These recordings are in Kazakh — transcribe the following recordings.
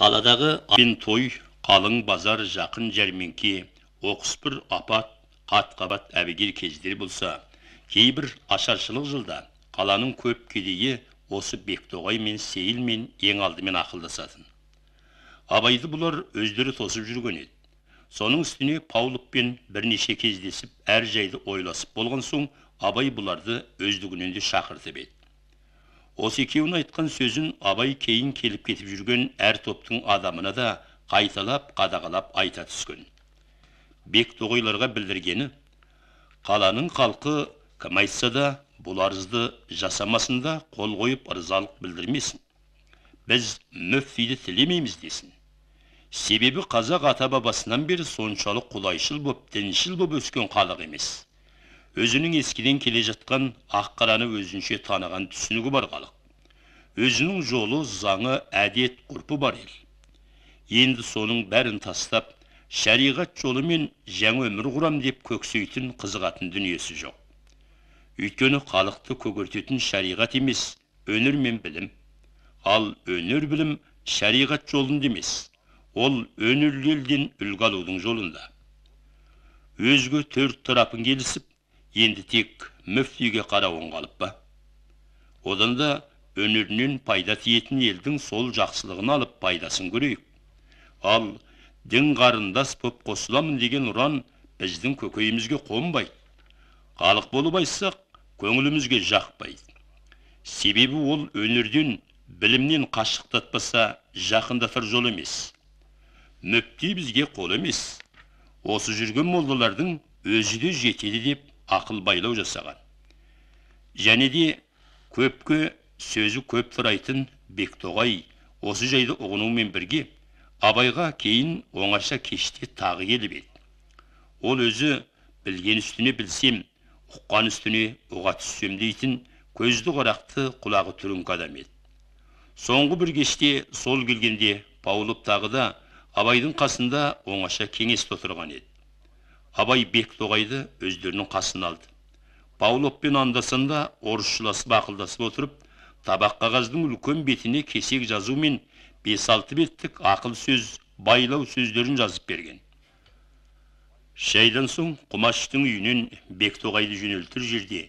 қаладағы абин той қалың базар жақын жәрменке бір апат қат қабат әбігер кездер болса кейбір ашаршылық жылда қаланың көп кедейі осы бектоғай мен сейілмен ең алдымен ақылдасатын абайды бұлар өздері тосып жүрген еді соның үстіне павловпен бірнеше кездесіп әр жайды ойласып болған соң абай бұларды өздігінен де шақыртып еді осы екеуін айтқан сөзін абай кейін келіп кетіп жүрген әр топтың адамына да қайталап қадағалап айта түскен бек тоғайларға білдіргені қаланың халқы кім айтса да бұл арызды жасамасын да қол қойып ырзалық білдірмесін біз мүфтиді тілемейміз десін себебі қазақ ата бабасынан бері соншалық құлайшыл боп діншіл боп өскен халық емес өзінің ескіден келе жатқан ақ қараны өзінше таныған түсінігі бар халық өзінің жолы заңы әдет құрпы бар ел енді соның бәрін тастап шариғат жолымен жаңа өмір құрам деп көксейтін қызығатын дүниесі жоқ өйткені халықты көгертетін шариғат емес өнер мен білім ал өнер білім шариғат жолында емес ол өнерлілден үлгі алудың жолында Өзгі төрт тарапын келісіп енді тек мүфтиге қарауын қалып па одан өнерінен пайда тиетін елдің сол жақсылығын алып пайдасын көрейік ал дін қарындас боп қосыламын деген ұран біздің көкейімізге қонбайды халық болып айтсақ көңілімізге жақпайды себебі ол өнерден білімнен қашықтатпаса жақындатар жол емес мүфти бізге қол емес осы жүрген молдалардың өзі де жетеді деп ақыл байлау жасаған және де көпке сөзі көп тұрайтын бектоғай осы жайды ұғынумен бірге абайға кейін оңаша кеште тағы келіп еді ол өзі білген үстіне білсем ұққан үстіне ұға түссем дейтін көзді қарақты құлағы түріңкі адам еді соңғы бір кеште сол келгенде паулов тағы да абайдың қасында оңаша кеңесте отырған еді абай бектоғайды өздерінің қасына алды пауловпен анда орысшыласып ақылдасып отырып табақ қағаздың үлкен бетіне кесек жазу мен 5-6 беттік ақыл сөз, байлау сөздерін жазып берген. Шайдан соң Құмаштың үйінен Бектоғайды жөнелтір жерде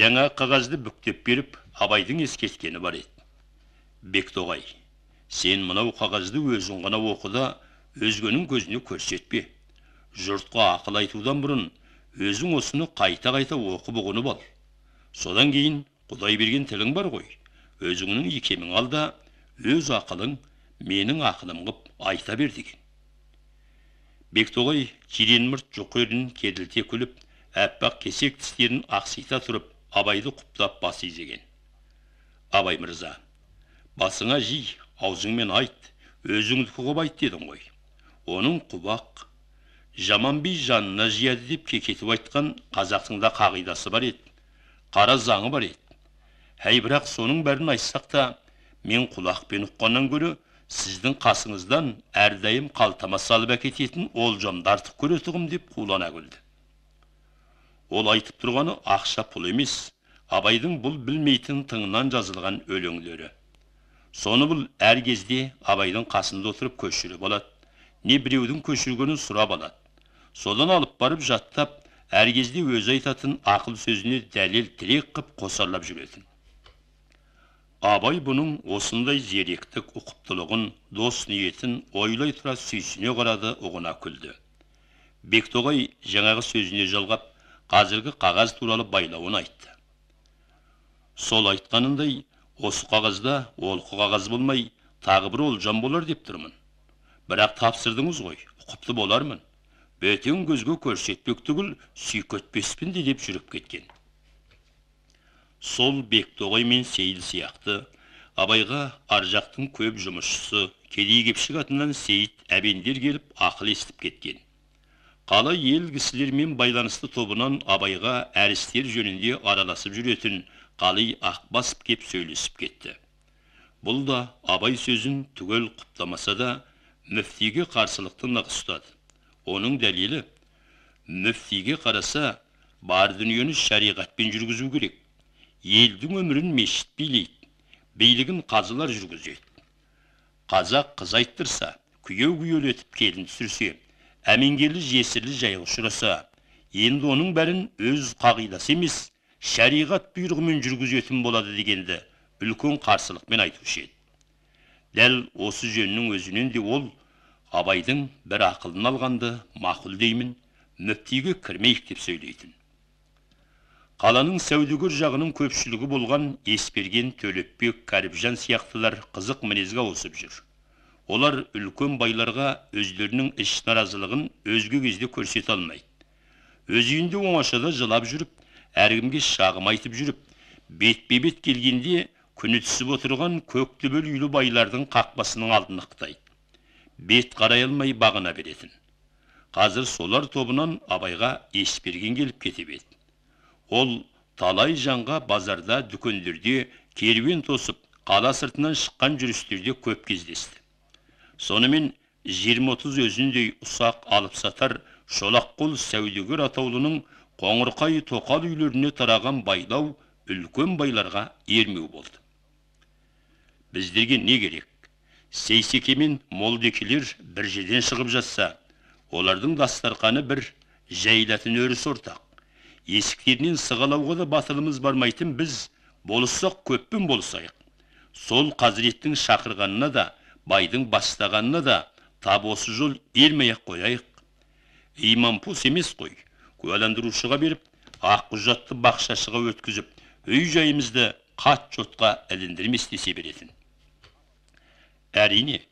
жаңа қағазды бүктеп беріп, Абайдың ескерткені бар еді. Бектоғай, сен мынау қағазды өзің ғана оқыда, өзгенің көзіне көрсетпе. Жұртқа ақыл айтудан бұрын өзің осыны қайта-қайта оқып ұғынып ал. Содан кейін Құдай берген тілің бар ғой өзіңнің икемің алда өз ақылың менің ақылым ғып айта бер деген бектоғай жиренмұрт жұқерін кеділте күліп Әппақ кесек тістерін ақсита тұрып абайды құптап бас изеген абай мырза басыңа жи аузыңмен айт өзіңді қып айт дедің ғой оның құбақ жаман би жанына жияды деп кекетіп айтқан қазақтың да қағидасы бар еді қара заңы бар еді Әй, бірақ соның бәрін айтсақ та, мен құлақпен ұққаннан көрі, сіздің қасыңыздан әрдайым қалтама салып әкететін олжамды артық көретұғым деп қулана күлді. Ол айтып тұрғаны ақша пұл емес, абайдың бұл білмейтін тыңнан жазылған өлеңдері. Соны бұл әр абайдың қасында отырып көшіріп алады. Не біреудің көшіргенін сұрап алады. Содан алып барып жаттап, әргезде өз айтатын ақыл сөзіне дәлел тірек қып қосарлап жүретін абай бұның осындай зеректік ұқыптылығын дос ниетін ойлай тұра сүйсіне қарады ұғына күлді бектоғай жаңағы сөзіне жалғап қазіргі қағаз туралы байлауын айтты сол айтқанындай осы қағазда олқы қағаз болмай тағы бір олжам болар деп тұрмын бірақ тапсырдыңыз ғой ұқыпты болармын бөтен көзге көрсетпек түгіл сүйкетпеспін де деп жүріп кеткен сол бектоғай мен сейіл сияқты абайға ар жақтың көп жұмысшысы кедей кепшік атынан сейіт әбендер келіп ақыл естіп кеткен қала ел кісілермен байланысты тобынан абайға әрістер жөнінде араласып жүретін қали ақбасып кеп сөйлесіп кетті бұл да абай сөзін түгел құптамаса да мүфтиге қарсылықты нық ұстады оның дәлелі мүфтиге қараса бар дүниені шариғатпен жүргізу керек елдің өмірін мешіт билейді билігін қазылар жүргізеді қазақ қыз айттырса күйеу күйелетіп келін түсірсе әменгерлі жесірлі жайға ұшыраса енді оның бәрін өз қағидасы емес шариғат бұйрығымен жүргізетін болады дегенді үлкен қарсылықпен айтушы еді дәл осы жөннің өзінен де ол абайдың бір ақылын алғанды мақұл деймін мүфтиге кірмейік деп сөйлейтін қаланың сәулегер жағының көпшілігі болған есберген төлепбек кәріпжан сияқтылар қызық мінезге ауысып жүр олар үлкен байларға өздерінің іш наразылығын өзге кезде көрсете алмайды өз үйінде оңашада жылап жүріп әркімге шағым айтып жүріп бетпе бет келгенде күні түсіп отырған көк төбел үйлі байлардың қақпасының алдын ықтайды бет қарай алмай бағына беретін қазір солар тобынан абайға есберген келіп кетіп еді ол талай жанға базарда дүкендерде керуен тосып қала сыртынан шыққан жүрістерде көп кездесті сонымен 20-30 өзіндей ұсақ алып сатар шолаққол сәудегер атаулының қоңырқай тоқал үйлеріне тараған байлау үлкен байларға ермеу болды біздерге не керек сейсеке мен молдекелер бір жерден шығып жатса олардың дастарқаны бір жайылатын өрісі ортақ есіктерінен сығалауға да батылымыз бармайтын біз болыссақ көппін болысайық. сол қазіреттің шақырғанына да байдың бастағанына да тап осы жол бермей ақ қояйық имампус емес қой куәландырушыға беріп ақ құжатты бақшашыға өткізіп үй жайымызды қат жотқа іліндірмес десе беретін әрине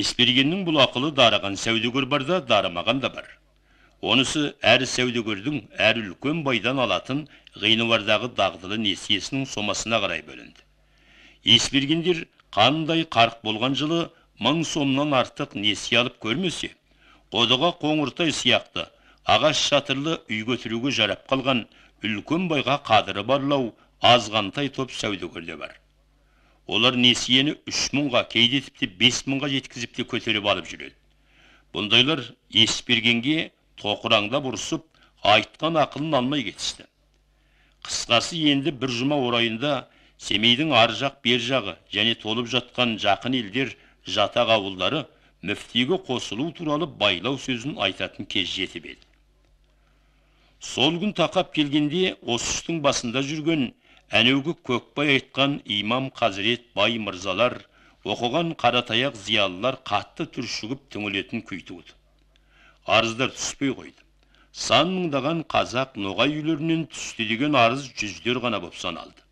есбергеннің бұл ақылы дарыған сәудегер бар да дарымаған да бар Онысы әр сәудегердің әр үлкен байдан алатын ғинуардағы дағдылы несиесінің сомасына қарай бөлінді. Есбергендер қандай қарқ болған жылы мың сомнан артық несие алып көрмесе, қодыға қоңыртай сияқты ағаш шатырлы үй көтіруге жарап қалған үлкен байға қадыры барлау азғантай топ сәудегерде бар. Олар несиені үш мыңға кейде тіпті бес мыңға жеткізіп те көтеріп алып жүреді. Бұндайлар есбергенге тоқыраңдап ұрысып айтқан ақылын алмай кетісті қысқасы енді бір жұма орайында семейдің ар жақ бер жағы және толып жатқан жақын елдер жатақ ауылдары мүфтиге қосылу туралы байлау сөзін айтатын кез жетіп еді сол күн тақап келгенде осы басында жүрген әнеугі көкбай айтқан имам қазірет бай мырзалар оқыған қаратаяқ зиялылар қатты түршігіп түңілетін күй туды арыздар түспей қойды сан мыңдаған қазақ ноғай үйлерінен түсті деген арыз жүздер ғана боп саналды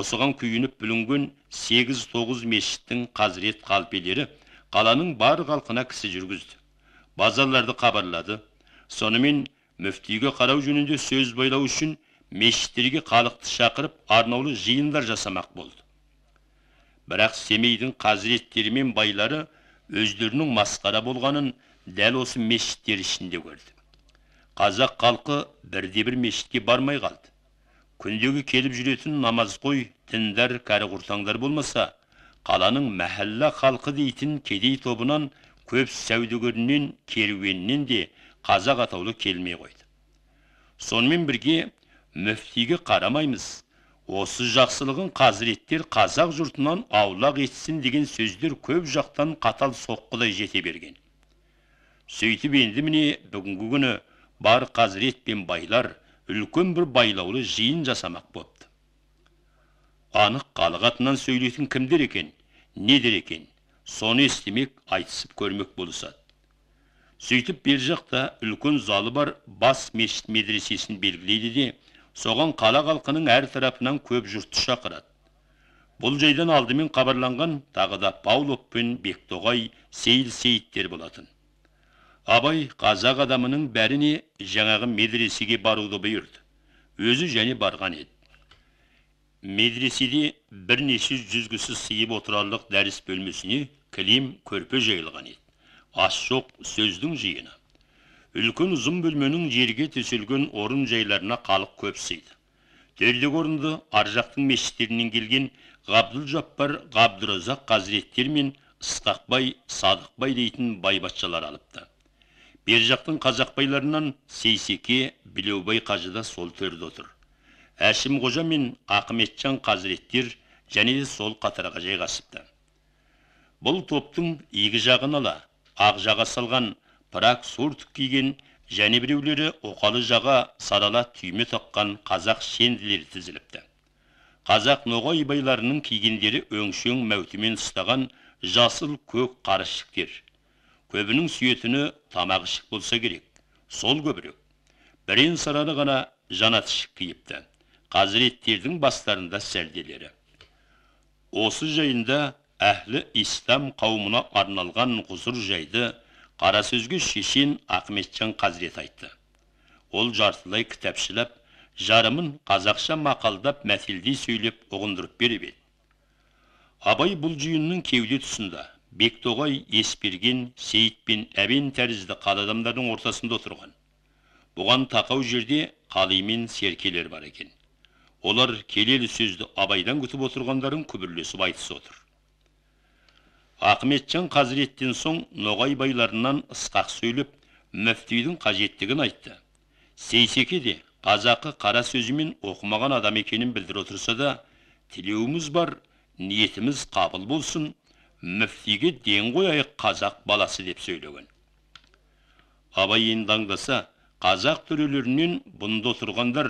осыған күйініп бүлінген сегіз тоғыз мешіттің қазірет қалпелері қаланың бар халқына кісі жүргізді базарларды қабарлады. сонымен мүфтиге қарау жөнінде сөз байлау үшін мешіттерге халықты шақырып арнаулы жиындар жасамақ болды бірақ семейдің қазіреттері мен байлары өздерінің масқара болғанын дәл осы мешіттер ішінде көрді. Қазақ халқы бірде бір мешітке бармай қалды. Күндегі келіп жүретін намазқой, діндар, кәрі құртаңдар болмаса, қаланың мәхалла халқы дейтін кедей тобынан көп сәудегерінен, керуеннен де қазақ атаулы келмей қойды. Сонымен бірге мүфтиге қарамаймыз. Осы жақсылығын қазіреттер қазақ жұртынан аулақ етсін деген сөздер көп жақтан қатал соққыдай жете берген сөйтіп енді міне бүгінгі күні бар қазірет пен байлар үлкен бір байлаулы жиын жасамақ бопты анық халық атынан сөйлейтін кімдер екен не екен соны естімек айтысып көрмек болысады сөйтіп бер жақта үлкен залы бар бас мешіт медресесін белгілейді де соған қала халқының әр тарапынан көп жұртты шақырады бұл жайдан алдымен хабарланған тағы да павлов пен бектоғай сейіл сейіттер болатын абай қазақ адамының бәріне жаңағы медресеге баруды бұйырды өзі және барған еді медреседе бірнеше жүзгісі сыйып отырарлық дәріс бөлмесіне кілем көрпе жайылған еді ас жоқ сөздің жиыны үлкен ұзын бөлменің жерге төселген орын жайларына халық көп сыйды төрдегі орынды аржақтың жақтың мешіттерінен келген ғабдұл жаппар ғабдыразақ қазіреттер мен ысқақбай садықбай дейтін байбатшалар алыпты бер жақтың қазақ байларынан сейсеке білеубай қажы да сол төрде отыр әшім қожа мен ақметжан қазіреттер және де сол қатарға жайғасыпты бұл топтың игі жағын ала ақ жаға салған пырақ суртік киген және біреулері оқалы жаға сарала түйме таққан қазақ шенділері тізіліпті қазақ ноғай байларының кигендері өңшең мәутімен ұстаған жасыл көк қарышіктер көбінің сүйетіні тамақ ішік болса керек сол көбірек бірен сараны ғана жанат ішік киіпті қазіреттердің бастарында сәлделері осы жайында әхлі ислам қауымына арналған ғұзыр жайды қара шешен ахметжан қазірет айтты ол жартылай кітапшылап жарымын қазақша мақалдап мәтелдей сөйлеп ұғындырып беріп еді абай бұл жиынның кеуде тұсында бектоғай есберген сейіт пен әбен тәрізді қал адамдардың ортасында отырған бұған тақау жерде қали мен серкелер бар екен олар келелі сөзді абайдан күтіп отырғандарын күбірлесіп айтысып отыр ақметжан қазіреттен соң ноғай байларынан ысқақ сөйлеп мүфтидің қажеттігін айтты сейсеке де қазақы қара сөзімен оқымаған адам екенін білдіріп отырса да тілеуіміз бар ниетіміз қабыл болсын мүфтиге ден қояйық қазақ баласы деп сөйлеген абай енді аңдаса қазақ төрелерінен бұнда отырғандар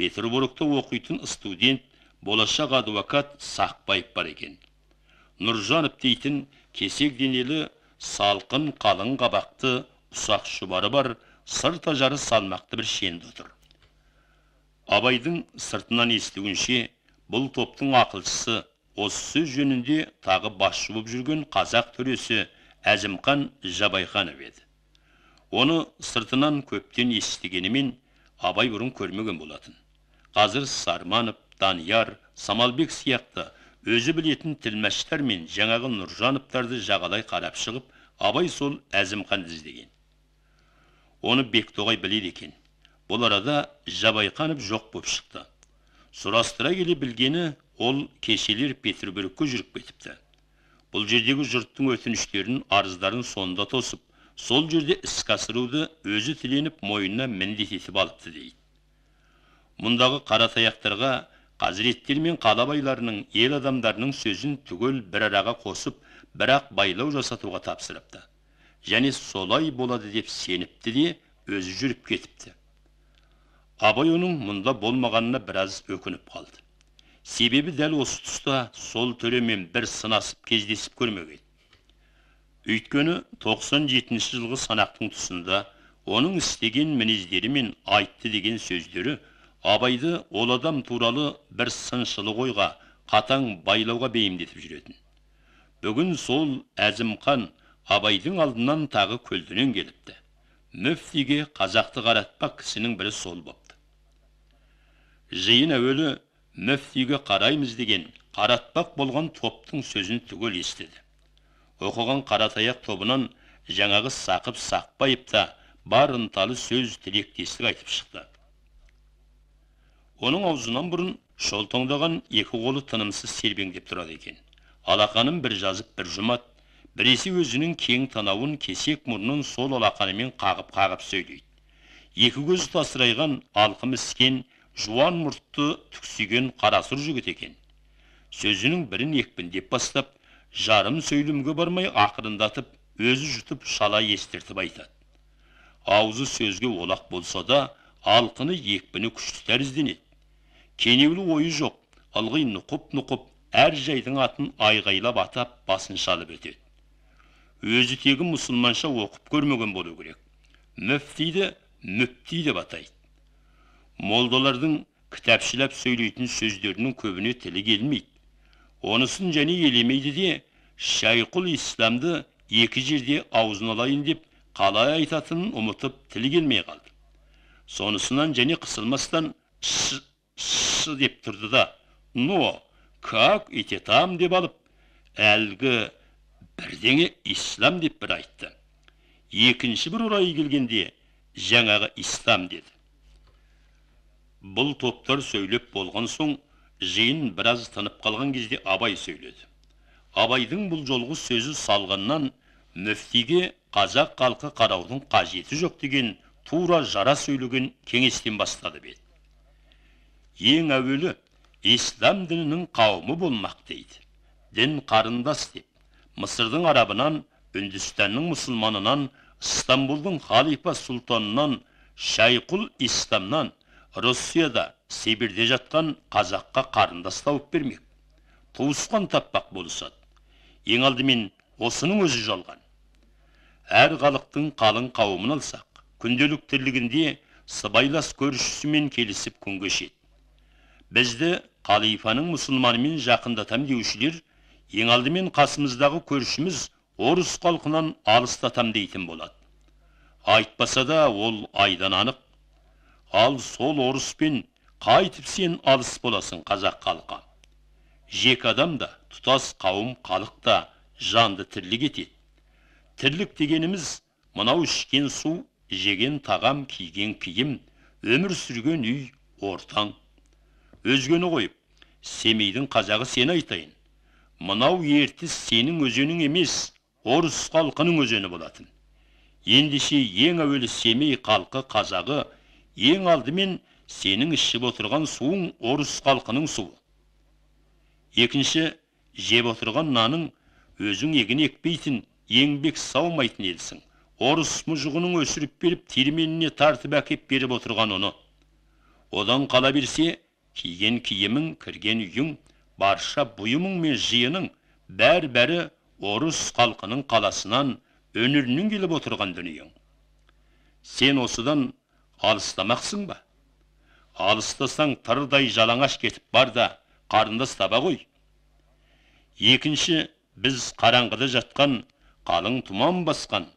петербургта оқитын студент болашақ адвокат сақбаев бар екен нұржанов дейтін кесек денелі салқын қалың қабақты ұсақ шұбары бар сырт ажары салмақты бір шенді отыр абайдың сыртынан естуінше бұл топтың ақылшысы осы сөз жөнінде тағы басшы болып жүрген қазақ төресі әзімқан жабайханов еді оны сыртынан көптен естігенімен абай бұрын көрмеген болатын қазір сарманов данияр самалбек сияқты өзі білетін тілмәштар мен жаңағы нұржановтарды жағалай қарап шығып абай сол әзімханды іздеген оны бектоғай біледі екен бұл арада жабайханов жоқ боп шықты сұрастыра келе білгені ол кешелер петербургке жүріп кетіпті бұл жердегі жұрттың өтініштерін арыздарын сонда тосып сол жерде іске асыруды өзі тіленіп мойнына міндет етіп алыпты дейді мұндағы қаратаяқтарға қазіреттер мен қалабайларының ел адамдарының сөзін түгел бір араға қосып бірақ байлау жасатуға тапсырыпты және солай болады деп сеніпті де өзі жүріп кетіпті абай оның мұнда болмағанына біраз өкініп қалды себебі дәл осы тұста сол төремен бір сынасып кездесіп көрмеген өйткені 97 жылғы санақтың тұсында оның істеген мінездері мен айтты деген сөздері абайды ол адам туралы бір сыншылы ойға қатаң байлауға бейімдетіп жүретін бүгін сол әзімқан абайдың алдынан тағы көлденең келіпті мүфтиге қазақты қаратпақ кісінің бірі сол бопты жиын әуелі мүфтиге қараймыз деген қаратпақ болған топтың сөзін түгел естіді оқыған қаратаяқ тобынан жаңағы сақып сақпайып та бар ынталы сөз тілектестік айтып шықты оның аузынан бұрын шолтоңдаған екі қолы тынымсыз сербеңдеп тұрады екен алақанын бір жазып бір жұмат біресе өзінің кең танауын кесек мұрнын сол алақанымен қағып қағып сөйлейді екі көзі тасырайған алқымы іскен жуан мұртты түксиген қарасұр жігіт екен сөзінің бірін екпіндеп бастап жарым сөйлемге бармай ақырындатып өзі жұтып шала естіртіп айтады аузы сөзге олақ болса да алқыны екпіні күшті тәрізденеді кенеулі ойы жоқ ылғи нұқып нұқып әр жайдың атын айғайлап атап басын шалып өтеді өзі тегі мұсылманша оқып көрмеген болу керек мүфтиді мүпти деп атайды молдалардың кітапшылап сөйлейтін сөздерінің көбіне тілі келмейді онысын және елемейді де шайқұл исламды екі жерде аузын алайын деп қалай айтатынын ұмытып тілі келмей қалды сонысынан және қысылмастан ш деп тұрды да но как ете там деп алып әлгі бірдеңе ислам деп бір айтты екінші бір орайы келгенде жаңағы ислам деді Бұл топтар сөйлеп болған соң, жиын біраз тынып қалған кезде абай сөйледі. Абайдың бұл жолғы сөзі салғаннан мүфтиге қазақ қалқы қараудың қажеті жоқ деген тура жара сөйлеген кеңестен бастады бет. Ең әуелі, ислам дінінің қауымы болмақ дейді. Дін қарындас деп, Мысырдың арабынан, Үндістанның мұсылманынан, Стамбулдың халифа сұлтанынан, Шайқұл Истамнан, Россияда, Сибирде жатқан қазаққа қарындас тауып бермек. Туысқан таппақ болысады. Ең алдымен осының өзі жалған. Әр халықтың қалың қауымын алсақ, күнделік тірлігінде сыбайлас көршісімен келісіп күн Бізді қалифаның мұсылманымен жақындатам деушілер, ең алдымен қасымыздағы көршіміз орыс халқынан алыстатам дейтін болады. Айтпаса да ол айдан анық ал сол орыспен қайтып сен алыс боласың қазақ халқы Жек адам да тұтас қауым халық жанды тірлік етеді тірлік дегеніміз мынау ішкен су жеген тағам киген киім өмір сүрген үй ортаң өзгені қойып семейдің қазағы сен айтайын мынау ертіс сенің өзенің емес орыс халқының өзені болатын ендеше ең әуелі семей халқы қазағы ең алдымен сенің ішіп отырған суың орыс халқының суы екінші жеп отырған наның өзің егін екпейтін еңбек саумайтын елсің орыс мұжығының өсіріп беріп терменіне тартып әкеп беріп отырған оны одан қала берсе киген киімің кірген үйің барша бұйымың мен жиының бәр бәрі орыс халқының қаласынан өнерінен келіп отырған дүниең сен осыдан алыстамақсың ба алыстасаң тырдай жалаңаш кетіп бар да қарындас таба ғой екінші біз қараңғыда жатқан қалың тұман басқан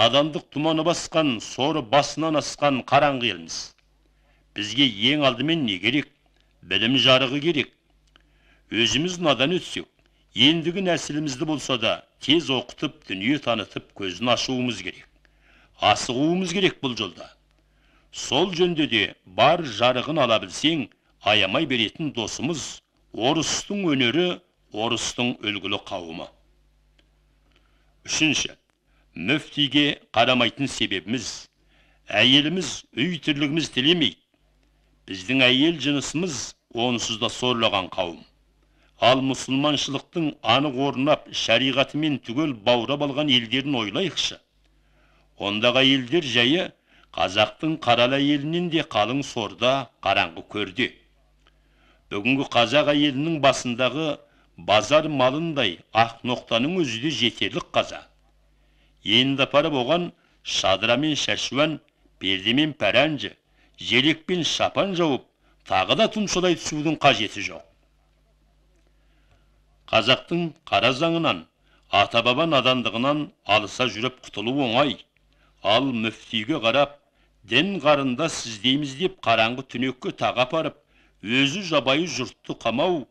надандық тұманы басқан соры басынан асқан қараңғы елміз бізге ең алдымен не керек білім жарығы керек өзіміз надан өтсек ендігі нәсілімізді болса да тез оқытып дүние танытып көзін ашуымыз керек асығуымыз керек бұл жолда сол жөнде де бар жарығын ала білсең аямай беретін досымыз орыстың өнері орыстың үлгілі қауымы үшінші мүфтиге қарамайтын себебіміз әйеліміз үй тірлігіміз тілемейді біздің әйел жынысымыз онсыз да сорлаған қауым ал мұсылманшылықтың анық орнап шариғатымен түгел баурап алған елдерін ойлайықшы ондағы әйелдер жайы қазақтың қаралы әйелінен де қалың сорда қараңғы көрде бүгінгі қазақ әйелінің басындағы базар малындай ақ ноқтаның өзі де жетерлік қаза енді апарып оған шадыра мен шәшуан перде мен пәрәнжі, пен шапан жауып тағы да тұмшалай түсудің қажеті жоқ қазақтың қара заңынан ата баба надандығынан алыса жүріп құтылу оңай ал мүфтиге қарап дін қарында сіздейміз деп қараңғы түнекке тағы апарып өзі жабайы жұртты қамау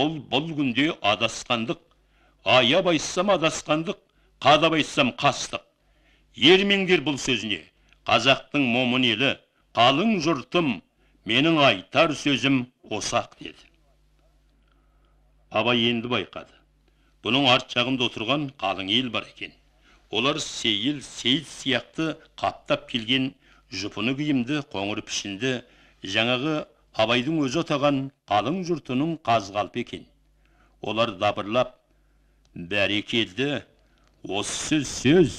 ол бұл күнде адасқандық аяп айтсам адасқандық қадап айтсам қастық ермеңдер бұл сөзіне қазақтың момын елі қалың жұртым менің айтар сөзім осақ деді абай енді байқады бұның арт жағында отырған қалың ел бар екен олар сейіл сейіт сияқты қаптап келген жұпыны күйімді, қоңыр пішінді жаңағы абайдың өзі отаған қалың жұртының қалпы екен олар дабырлап бәрекелді осы сөз сөз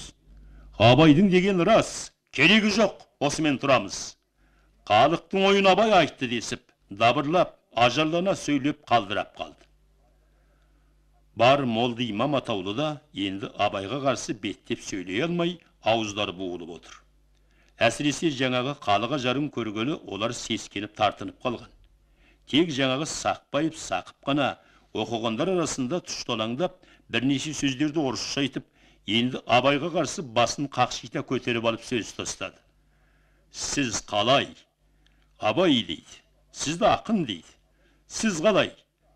абайдың деген рас керегі жоқ осымен тұрамыз халықтың ойын абай айтты десіп дабырлап ажарлана сөйлеп қалдырап қалды бар молды имам атаулы да енді абайға қарсы беттеп сөйлей алмай ауыздары буылып отыр әсіресе жаңағы қалыға жарым көргені, олар сескеніп тартынып қалған тек жаңағы сақпайып, сақып қана оқығандар арасында тұшталаңдап бірнеше сөздерді орысша айтып енді абайға қарсы басын қақшита көтеріп алып сөз тастады сіз қалай абай дейді сізді ақын дейді сіз қалай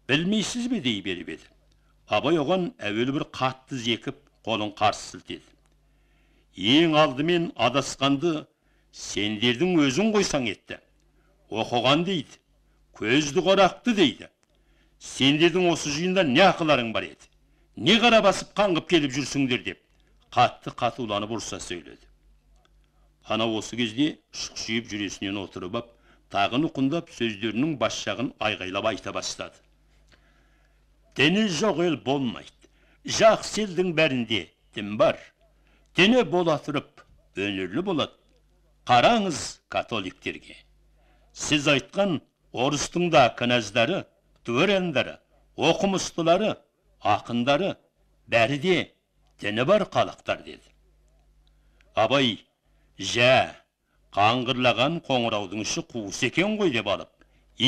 білмейсіз бе дей беріп еді абай оған әуелі бір қатты зекіп қолын қарсы сілтеді ең алдымен адасқанды сендердің өзің қойсаң етті оқыған дейді көзді қорақты дейді сендердің осы жиында не ақыларың бар еді не қара басып қаңғып келіп жүрсіңдер деп қатты қатуланып ұрса сөйледі ана осы кезде шұқшиып жүресінен отырып ап тағыны құндап сөздерінің бас айғайлап айта бастады діні жоқ ел болмайды жақсы елдің бәрінде дін бар діні бола тұрып өнерлі болады қараңыз католиктерге сіз айтқан орыстың да кінәздары оқымыстылары ақындары бәрі де діні бар қалықтар деді абай жә қаңғырлаған қоңыраудың іші қуыс екен ғой деп алып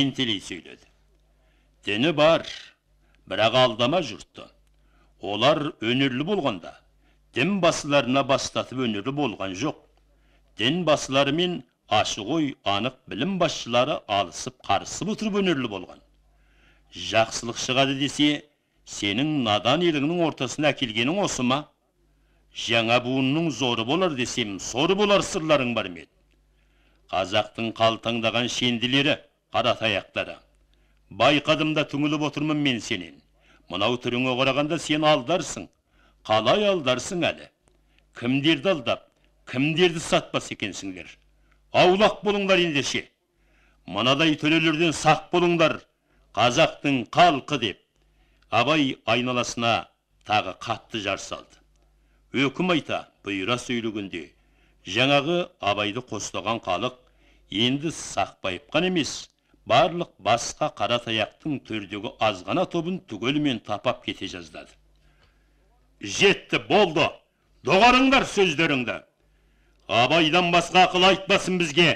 ентелей сөйледі діні бар бірақ алдама жұртты олар өнерлі болғанда дін басыларына бастатып өнерлі болған жоқ дін басылары мен ашығой анық білім басшылары алысып қарысып отырып өнерлі болған жақсылық шығады десе сенің надан еліңнің ортасына әкелгенің осы ма жаңа буынның зоры болар десем соры болар сырларың бар ма қазақтың қалтаңдаған шенділері қара таяқтары байқадым да түңіліп отырмын мен сенен мынау түріңе қарағанда сен алдарсың қалай алдарсың әлі кімдерді алдап кімдерді сатпас екенсіңдер аулақ болыңдар ендеше манадай төлелерден сақ болыңдар қазақтың халқы деп абай айналасына тағы қатты жар салды өкім айта бұйыра сөйлегенде жаңағы абайды қостаған халық енді сақпайып қана емес барлық басқа қара таяқтың төрдегі азғана тобын түгелімен тапап кете жаздады жетті болды доғарыңдар сөздеріңді абайдан басқа ақыл айтпасын бізге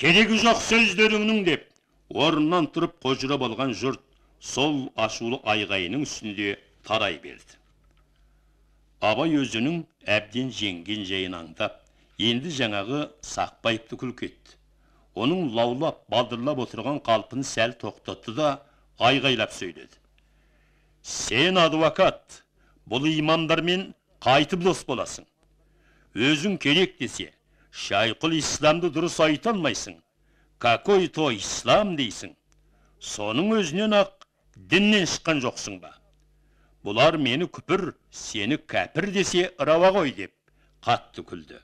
керегі жоқ сөздеріңнің деп орнынан тұрып қожырап алған жұрт сол ашулы айғайының үстінде тарай берді абай өзінің әбден жеңген жайын аңдап енді жаңағы сақпайыпты күлкі етті оның лаулап балдырлап отырған қалпын сәл тоқтатты да айғайлап сөйледі сен адвокат бұл имамдармен қайтып дос боласың өзің керек десе шайқыл исламды дұрыс айта алмайсың какой то ислам дейсің соның өзінен ақ діннен шыққан жоқсың ба бұлар мені күпір сені кәпір десе рауа ғой деп қатты күлді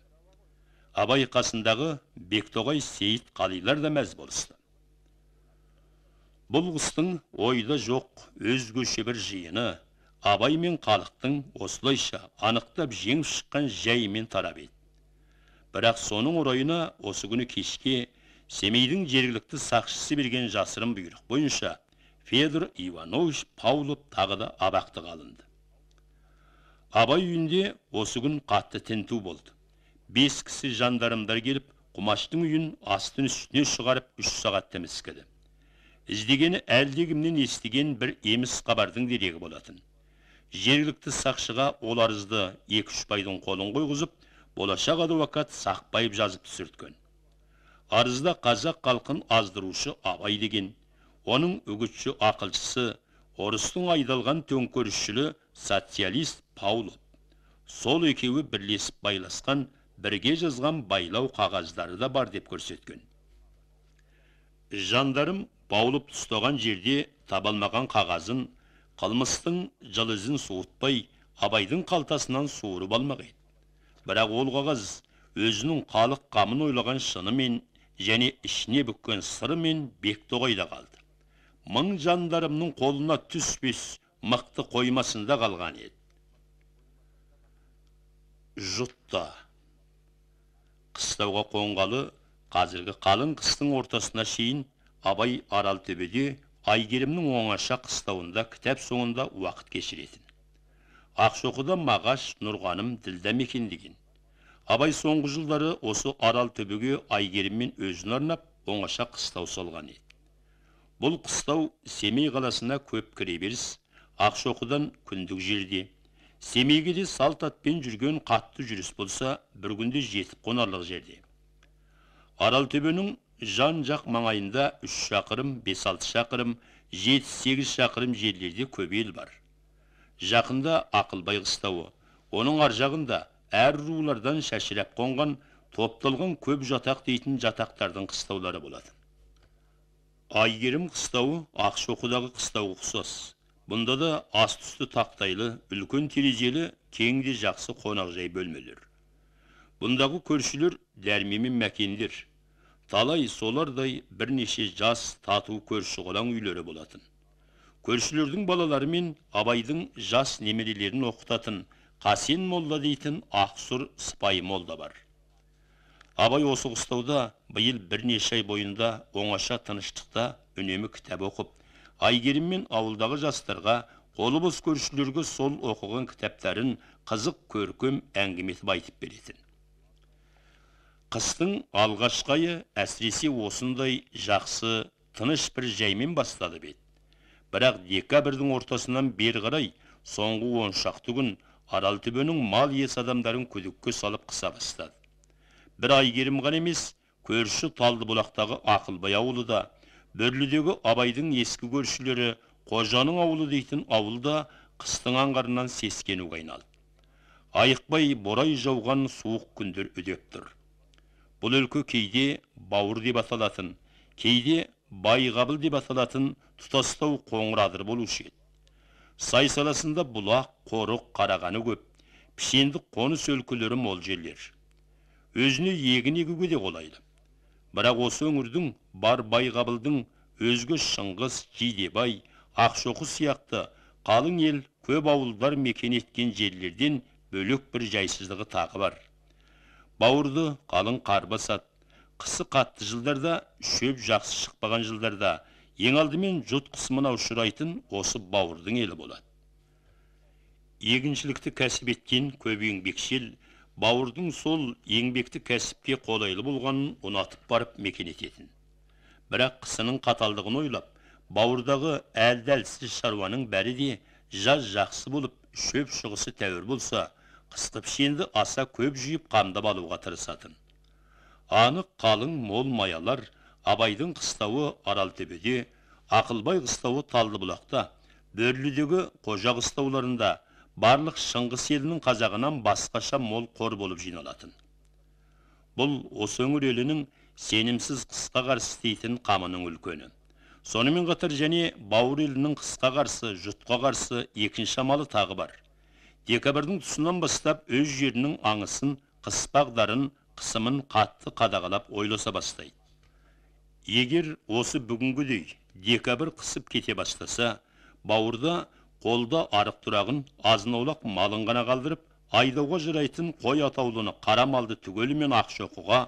абай қасындағы бектоғай сейіт қалилар да мәз болысты бұл қыстың ойда жоқ өзгеше бір жиыны абай мен халықтың осылайша анықтап жеңіп шыққан жайымен тарап еді бірақ соның орайына осы күні кешке семейдің жергілікті сақшысы берген жасырын бұйрық бойынша федор иванович павлов тағы да абақтыға алынды абай үйінде осы күн қатты тінту болды бес кісі жандармдар келіп құмаштың үйін астын үстіне шығарып үш сағат тіміскіді іздегені әлдекімнен естіген бір еміс хабардың дерегі болатын жергілікті сақшыға ол арызды екі үш байдың қолын қойғызып болашақ адвокат сақбаев жазып түсірткен арызда қазақ халқын аздырушы абай деген оның үгітші ақылшысы орыстың айдалған төңкерісшілі социалист паулов сол екеуі бірлесіп байласқан бірге жазған байлау қағаздары да бар деп көрсеткен жандарым баулып ұстаған жерде табалмаған қағазын қалмыстың жылызын суытпай абайдың қалтасынан суырып алмақ еді бірақ ол қағаз өзінің қалық қамын ойлаған шынымен және ішіне бүккен сырымен тоғайда қалды мың жандарымның қолына түспес мықты қоймасында қалған еді жұтта қыстауға қонғалы қазіргі қалың қыстың ортасына шейін абай аралтөбеде айгерімнің оңаша қыстауында кітап соңында уақыт кешіретін ақшоқыда мағаш нұрғаным ділдә мекендеген абай соңғы жылдары осы арал түбіге айгеріммен өзін арнап оңаша қыстау салған еді бұл қыстау семей қаласына көп кіреберіс ақшоқыдан күндік жерде семейге де салт атпен жүрген қатты жүріс болса бір күнде жетіп қонарлық жерде Арал аралтөбенің жан жақ маңайында 3 шақырым бес алты шақырым жеті сегіз шақырым жерлерде көп ел бар жақында Ақылбай Қыстауы. оның ар жағында әр рулардан шашырап қонған топталған көп жатақ дейтін жатақтардың қыстаулары болады айгерім қыстауы ақшоқыдағы қыстауға ұқсас бұнда да астысты тақтайлы үлкен терезелі кең де жақсы қонақжай бөлмелер бұндағы көршілер дәрме мен мәкендер талай солардай бірнеше жас тату көрші қолаң үйлері болатын көршілердің балалары мен абайдың жас немерелерін оқытатын қасен молда дейтін ақсұр Сыпай молда бар абай осы қыстауда биыл бірнеше ай бойында оңаша тыныштықта үнемі кітап оқып айгерім мен ауылдағы жастарға қолы бос көршілерге сол оқыған кітаптарын қызық көркем әңгіме айтып беретін қыстың алғашқайы әсіресе осындай жақсы тыныш бір жаймен бастады бет бірақ декабрьдің ортасынан бер қарай соңғы он шақты күн арал мал иесі адамдарын күдікке салып қыса бастады бір айгерім ғана емес көрші талдыбұлақтағы ақылбай ауылы да бөрлідегі абайдың ескі көршілері қожаның ауылы дейтін ауыл да қыстың аңғарынан сескенуге айналды айықпай борай жауған суық күндер үдеп тұр бұл өлкі кейде бауыр деп аталатын кейде байғабыл деп аталатын тұтастау қоңырадыр болушы еді сай саласында бұлақ қорық қарағаны көп пішенді қоныс өлкелері мол жерлер өзіне егін егуге де қолайлы бірақ осы өңірдің бар байғабылдың өзгі шыңғыс жидебай ақшоқы сияқты қалың ел көп ауылдар мекен еткен жерлерден бөлек бір жайсыздығы тағы бар бауырды қалың қар басады қысы қатты жылдарда шөп жақсы шықпаған жылдарда ең алдымен жұт қысымына ұшырайтын осы бауырдың елі болады егіншілікті кәсіп еткен көп еңбекшел бауырдың сол еңбекті кәсіпке қолайлы болғанын ұнатып барып мекен ететін бірақ қысының қаталдығын ойлап бауырдағы әлді әлсіз шаруаның бәрі де жаз жақсы болып шөп шығысы тәуір болса қыстып шенді аса көп жүйіп қамдап алуға тырысатын анық қалың мол маялар абайдың қыстауы аралтөбеде ақылбай қыстауы талдыбұлақта бөрлідегі қожа қыстауларында барлық шыңғыс елінің қазағынан басқаша мол қор болып жиналатын бұл осы өңір елінің сенімсіз қысқа қарсы істейтін қамының үлкені сонымен қатар және бауыр елінің қысқа қарсы жұтқа қарсы екінші амалы тағы бар декабрьдің тұсынан бастап өз жерінің аңысын қыспақдарын қысымын қатты қадағалап ойласа бастайды егер осы бүгінгідей декабрь қысып кете бастаса бауырда қолда арық тұрағын азын аулақ малын ғана қалдырып айдауға жарайтын қой атаулыны қара малды түгелімен ақшоқыға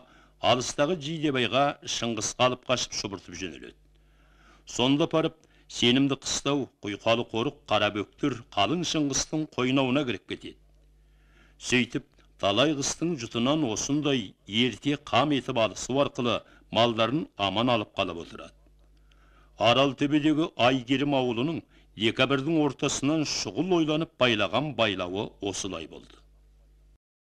алыстағы жидебайға шыңғысқа алып қашып шұбыртып жөнеледі сонда барып сенімді қыстау құйқалы қорық бөктір қалың шыңғыстың қойнауына кіріп кетеді сөйтіп талай қыстың жұтынан осындай ерте қам етіп алысу арқылы малдарын аман алып қалып отырады аралтөбедегі айгерім ауылының декабрьдің ортасынан шұғыл ойланып байлаған байлауы осылай болды